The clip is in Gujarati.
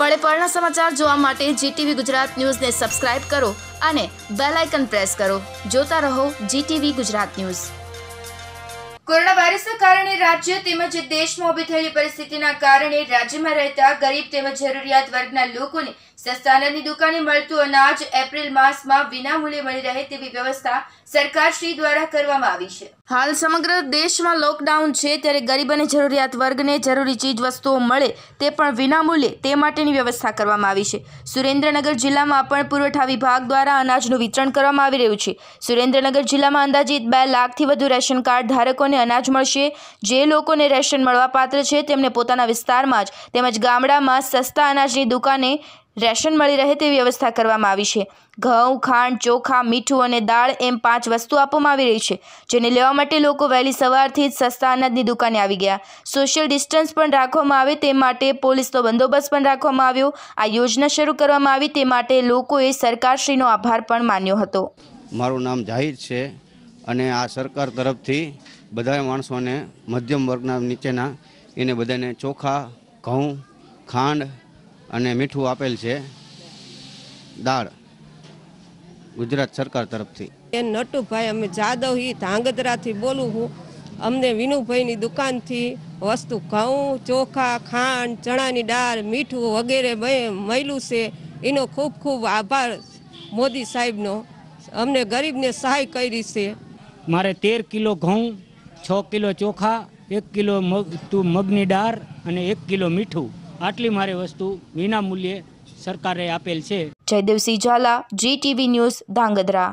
પળે પળના સમાચાર જોવા માટે જીટીવી ગુજરાત ન્યૂઝને સબસ્ક્રાઇબ કરો અને બેલ આઇકન પ્રેસ કરો જોતા રહો જીટીવી ગુજરાત ન્યૂઝ કોરોના વાયરસના કારણે રાજ્ય તેમજ દેશમાં ઉભી થયેલી પરિસ્થિતિના કારણે રાજ્યમાં રહેતા ગરીબ તેમજ જરૂરિયાત વર્ગના લોકોને સસ્તાનાની દુકાને મળતું અનાજ એપ્રિલ માસમાં વિનામૂલ્યે મળી રહે તેવી વ્યવસ્થા સરકારશ્રી દ્વારા કરવામાં આવી છે હાલ સમગ્ર દેશમાં લોકડાઉન છે ત્યારે ગરીબ અને જરૂરિયાત વર્ગને જરૂરી ચીજ વસ્તુઓ મળે તે પણ વિનામૂલ્યે તે માટેની વ્યવસ્થા કરવામાં આવી છે સુરેન્દ્રનગર જિલ્લામાં પણ પુરવઠા વિભાગ દ્વારા અનાજનું વિતરણ કરવામાં આવી રહ્યું છે સુરેન્દ્રનગર જિલ્લામાં અંદાજિત બે લાખથી વધુ રેશન કાર્ડ ધારકોને અનાજ મળશે જે જે લોકોને રેશન મળવાપાત્ર છે તેમને પોતાના વિસ્તારમાં જ તેમજ ગામડામાં સસ્તા અનાજની દુકાને રેશન મળી રહે તેવી વ્યવસ્થા કરવામાં આવી છે ઘઉં ખાંડ ચોખા મીઠું અને દાળ એમ પાંચ વસ્તુ આપવામાં આવી રહી છે જેને લેવા માટે લોકો વહેલી સવારથી જ સસ્તા અનાજની દુકાને આવી ગયા સોશિયલ ડિસ્ટન્સ પણ રાખવામાં આવે તે માટે પોલીસનો બંદોબસ્ત પણ રાખવામાં આવ્યો આ યોજના શરૂ કરવામાં આવી તે માટે લોકોએ સરકારશ્રીનો આભાર પણ માન્યો હતો મારું નામ જાહિર છે અને આ સરકાર તરફથી બધા માણસોને મધ્યમ વર્ગના નીચેના એને બધાને ચોખા ઘઉં ખાંડ અને મીઠું આપેલ છે દાળ ગુજરાત સરકાર તરફથી એ નટુભાઈ અમે જાદવ હી ધાંગધ્રાથી બોલું છું અમને વિનુભાઈની દુકાનથી વસ્તુ ઘઉં ચોખા ખાંડ ચણાની દાળ મીઠું વગેરે મળ્યું છે એનો ખૂબ ખૂબ આભાર મોદી સાહેબનો અમને ગરીબને સહાય કરી છે મારે તેર કિલો ઘઉં છ કિલો ચોખા એક કિલો મગ તું મગની દાળ અને એક કિલો મીઠું આટલી મારે વસ્તુ વિના મૂલ્યે સરકારે આપેલ છે જયદેવસિંહ ઝાલા જીટીવી ન્યૂઝ ધાંગધ્રા